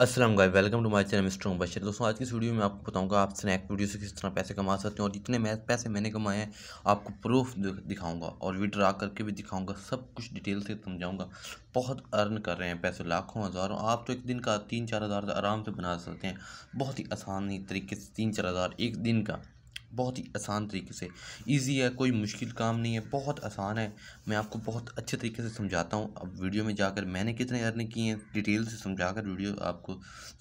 Aslam guys welcome to my channel स्ट्रॉन्ग बशर दोस्तों आज की वीडियो में आपको बताऊंगा आप स्नैक वीडियो से किस तरह पैसे कमा सकते हैं और जितने मैं पैसे मैंने कमाए हैं आपको प्रूफ दिखाऊंगा और विड्रा करके भी दिखाऊंगा सब कुछ डिटेल से समझाऊंगा बहुत अर्न कर रहे हैं पैसे लाखों हज़ारों आप तो एक दिन का तीन चार हज़ार आराम से बना सकते हैं बहुत ही आसानी तरीके से तीन चार हज़ार एक दिन का बहुत ही आसान तरीके से इजी है कोई मुश्किल काम नहीं है बहुत आसान है मैं आपको बहुत अच्छे तरीके से समझाता हूँ अब वीडियो में जाकर मैंने कितने अर्निंग किए हैं डिटेल से समझा कर वीडियो आपको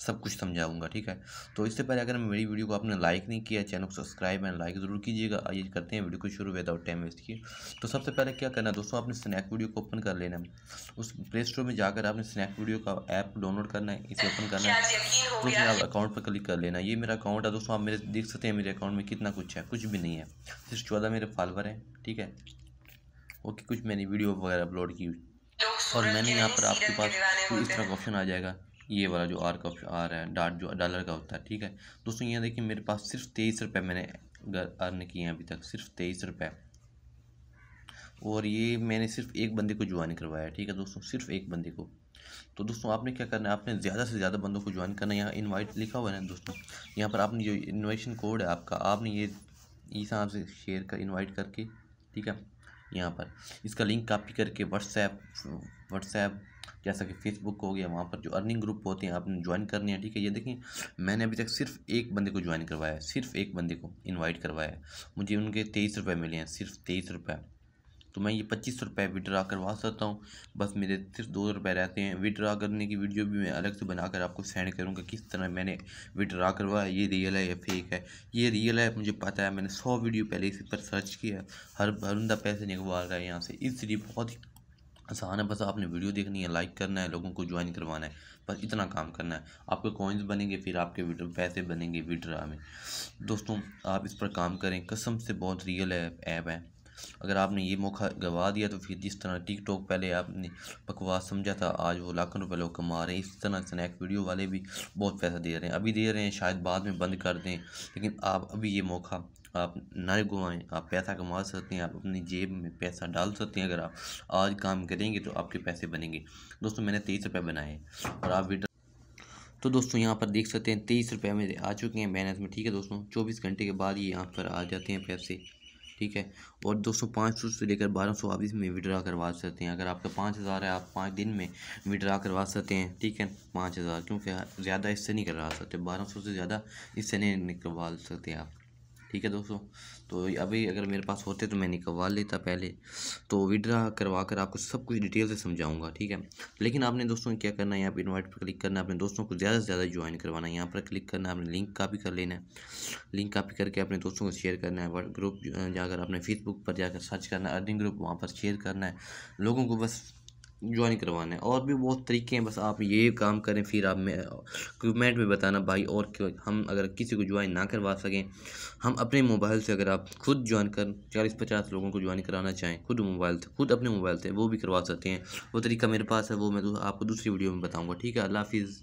सब कुछ समझाऊँगा ठीक है तो इससे पहले अगर मेरी वीडियो को आपने लाइक नहीं किया चैनल को सब्सक्राइब एंड लाइक ज़रूर कीजिएगा आइए करते हैं वीडियो को शुरू विदाउट टाइम वेस्ट किए तो सबसे पहले क्या करना दोस्तों आपने स्नैक वीडियो को ओपन कर लेना है उस प्ले स्टोर में जाकर आपने स्नैक वीडियो का ऐप डाउनलोड करना है इसे ओपन करना है दोस्तों आप अकाउंट पर क्लिक कर लेना ये मेरा अकाउंट है दोस्तों आप मेरे देख सकते हैं मेरे अकाउंट में कितना कुछ है कुछ भी नहीं है सिर्फ चौदह मेरे फॉलोअर हैं ठीक है ओके कुछ मैंने वीडियो वगैरह अपलोड की और मैंने यहाँ पर आपके पास इस तरह का ऑप्शन आ जाएगा ये वाला जो आर का ऑप्शन आ रहा है डाट जो डॉलर का होता है ठीक है दोस्तों यहाँ देखिए मेरे पास सिर्फ तेईस रुपये मैंने अर्न किए हैं अभी तक सिर्फ तेईस रुपये और ये मैंने सिर्फ एक बंदे को ज्वाइन करवाया ठीक है दोस्तों सिर्फ एक बंदे को तो दोस्तों आपने क्या करना है आपने ज़्यादा से ज़्यादा बंदों को ज्वाइन करना है यहाँ इन्वाइट लिखा हुआ है ना दोस्तों यहाँ पर आपने जो इन्वाइशन कोड है आपका आपने ये इस हिसाब से शेयर कर इन्वाइट करके ठीक है यहाँ पर इसका लिंक कॉपी करके व्हाट्सएप व्हाट्सएप जैसा कि फेसबुक हो गया वहाँ पर जो अर्निंग ग्रुप होते हैं आपने ज्वाइन करने हैं ठीक है ये देखें मैंने अभी तक सिर्फ एक बंदे को ज्वाइन करवाया है सिर्फ एक बंदे को इनवाइट करवाया है मुझे उनके तेईस रुपये मिले हैं सिर्फ तेईस रुपये तो मैं ये पच्चीस सौ रुपये विड्रा करवा सकता हूँ बस मेरे सिर्फ दो रुपए रहते हैं विड्रा करने की वीडियो भी मैं अलग से बनाकर आपको सेंड करूँगा किस तरह मैंने विड्रा करवाया ये रियल है या फेक है ये रियल है मुझे पता है मैंने सौ वीडियो पहले इसी पर सर्च किया हर बंदा पैसे निकलवा रहा है यहाँ से इसलिए बहुत ही आसान है बस आपने वीडियो देखनी है लाइक करना है लोगों को ज्वाइन करवाना है बस इतना काम करना है आपके कॉइन्स बनेंगे फिर आपके पैसे बनेंगे विड्रा में दोस्तों आप इस पर काम करें कसम से बहुत रियल ऐप है अगर आपने ये मौका गवा दिया तो फिर जिस तरह टिक टॉक पहले आपने बकवास समझा था आज वो लाखों रुपए लोग कमा रहे हैं इसी तरह स्नैक वीडियो वाले भी बहुत पैसा दे रहे हैं अभी दे रहे हैं शायद बाद में बंद कर दें लेकिन आप अभी ये मौका आप ना गवाएं आप पैसा कमा सकते हैं आप अपनी जेब में पैसा डाल सकते हैं अगर आप आज काम करेंगे तो आपके पैसे बनेंगे दोस्तों मैंने तेईस रुपये बनाए और आप वीडियो तो दोस्तों यहाँ पर देख सकते हैं तेईस रुपये मेरे आ चुके हैं बैलेंस में ठीक है दोस्तों चौबीस घंटे के बाद ये यहाँ पर आ जाते हैं पैसे ठीक है और सौ पाँच सौ से लेकर बारह सौ आप इसमें विड्रा करवा सकते हैं अगर आपका पाँच हज़ार है आप पाँच दिन में विड्रा करवा सकते हैं ठीक है पाँच हज़ार क्योंकि ज़्यादा इससे नहीं करवा सकते बारह सौ से ज़्यादा इससे नहीं करवा सकते आप ठीक है दोस्तों तो अभी अगर मेरे पास होते तो मैं निकलवा लेता पहले तो विड्रा करवा कर आपको सब कुछ डिटेल से समझाऊंगा ठीक है लेकिन आपने दोस्तों क्या करना है यहाँ पर इन्वाइट पर क्लिक करना है अपने दोस्तों को ज़्यादा से ज़्यादा ज्वाइन करवाना है यहाँ पर क्लिक करना है अपने लिंक कापी कर लेना है लिंक कापी करके अपने दोस्तों को शेयर करना है ग्रुप जाकर अपने फेसबुक पर जाकर सर्च करना है अर्निंग ग्रुप वहाँ पर शेयर करना है लोगों को बस ज्वाइन करवाना है और भी बहुत तरीके हैं बस आप ये काम करें फिर आप में कमेंट में बताना भाई और क्यों हम अगर किसी को ज्वाइन ना करवा सकें हम अपने मोबाइल से अगर आप खुद ज्वाइन कर चालीस पचास लोगों को ज्वाइन कराना चाहें खुद मोबाइल से खुद अपने मोबाइल से वो भी करवा सकते हैं वो तरीका मेरे पास है वो मैं आपको दूसरी वीडियो में बताऊँगा ठीक है अल्लाह हाफिज़